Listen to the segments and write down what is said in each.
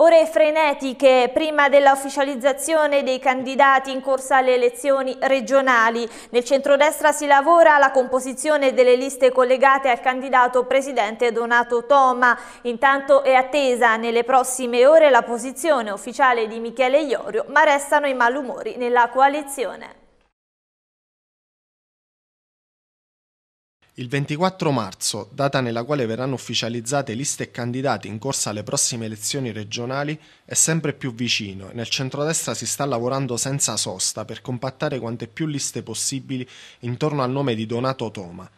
Ore frenetiche prima dell'ufficializzazione dei candidati in corsa alle elezioni regionali. Nel centrodestra si lavora la composizione delle liste collegate al candidato presidente Donato Toma. Intanto è attesa nelle prossime ore la posizione ufficiale di Michele Iorio, ma restano i malumori nella coalizione. Il 24 marzo, data nella quale verranno ufficializzate liste e candidati in corsa alle prossime elezioni regionali, è sempre più vicino e nel centrodestra si sta lavorando senza sosta per compattare quante più liste possibili intorno al nome di Donato Toma.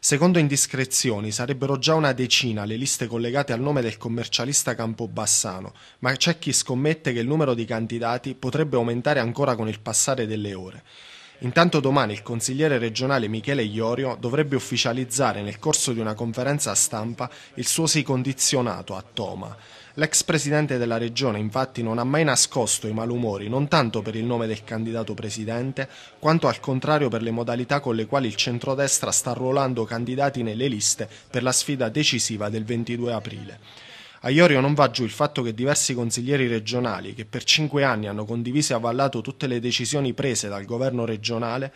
Secondo indiscrezioni sarebbero già una decina le liste collegate al nome del commercialista Campobassano, ma c'è chi scommette che il numero di candidati potrebbe aumentare ancora con il passare delle ore. Intanto domani il consigliere regionale Michele Iorio dovrebbe ufficializzare nel corso di una conferenza stampa il suo sì condizionato a Toma. L'ex presidente della regione infatti non ha mai nascosto i malumori, non tanto per il nome del candidato presidente, quanto al contrario per le modalità con le quali il centrodestra sta arruolando candidati nelle liste per la sfida decisiva del 22 aprile. A Iorio non va giù il fatto che diversi consiglieri regionali, che per cinque anni hanno condiviso e avallato tutte le decisioni prese dal governo regionale,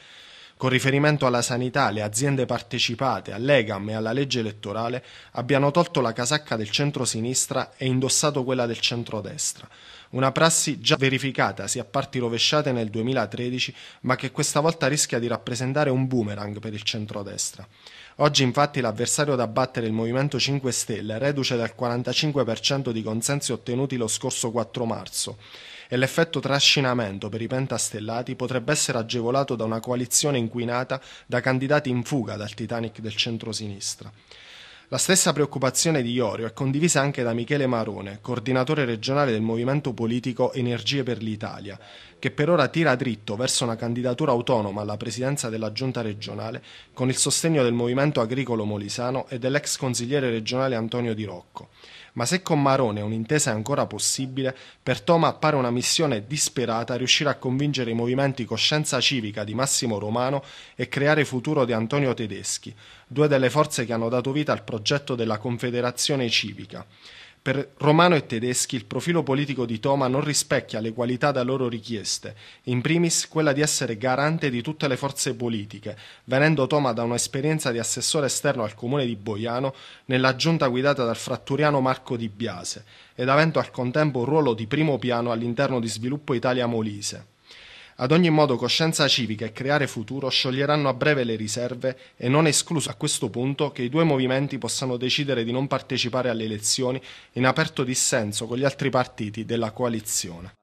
con riferimento alla sanità, alle aziende partecipate, all'EGAM e alla legge elettorale, abbiano tolto la casacca del centro-sinistra e indossato quella del centro-destra. Una prassi già verificata sia a parti rovesciate nel 2013, ma che questa volta rischia di rappresentare un boomerang per il centro-destra. Oggi infatti l'avversario da battere il Movimento 5 Stelle, reduce dal 45% di consensi ottenuti lo scorso 4 marzo e l'effetto trascinamento per i pentastellati potrebbe essere agevolato da una coalizione inquinata da candidati in fuga dal Titanic del centrosinistra. La stessa preoccupazione di Iorio è condivisa anche da Michele Marone, coordinatore regionale del movimento politico Energie per l'Italia, che per ora tira dritto verso una candidatura autonoma alla presidenza della giunta regionale con il sostegno del movimento agricolo molisano e dell'ex consigliere regionale Antonio Di Rocco. Ma se con Marone un'intesa è ancora possibile, per Toma appare una missione disperata riuscire a convincere i movimenti Coscienza Civica di Massimo Romano e Creare Futuro di Antonio Tedeschi, due delle forze che hanno dato vita al progetto progetto della Confederazione Civica. Per Romano e Tedeschi il profilo politico di Toma non rispecchia le qualità da loro richieste, in primis quella di essere garante di tutte le forze politiche, venendo Toma da un'esperienza di assessore esterno al comune di Boiano nella giunta guidata dal fratturiano Marco Di Biase ed avendo al contempo un ruolo di primo piano all'interno di Sviluppo Italia Molise. Ad ogni modo coscienza civica e creare futuro scioglieranno a breve le riserve e non è escluso a questo punto che i due movimenti possano decidere di non partecipare alle elezioni in aperto dissenso con gli altri partiti della coalizione.